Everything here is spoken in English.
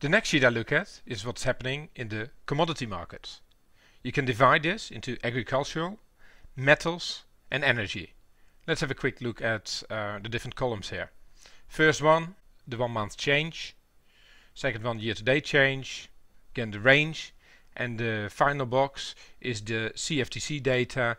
The next sheet I look at is what's happening in the commodity market. You can divide this into agricultural, metals and energy. Let's have a quick look at uh, the different columns here. First one, the one month change. Second one, year to date change. Again, the range. And the final box is the CFTC data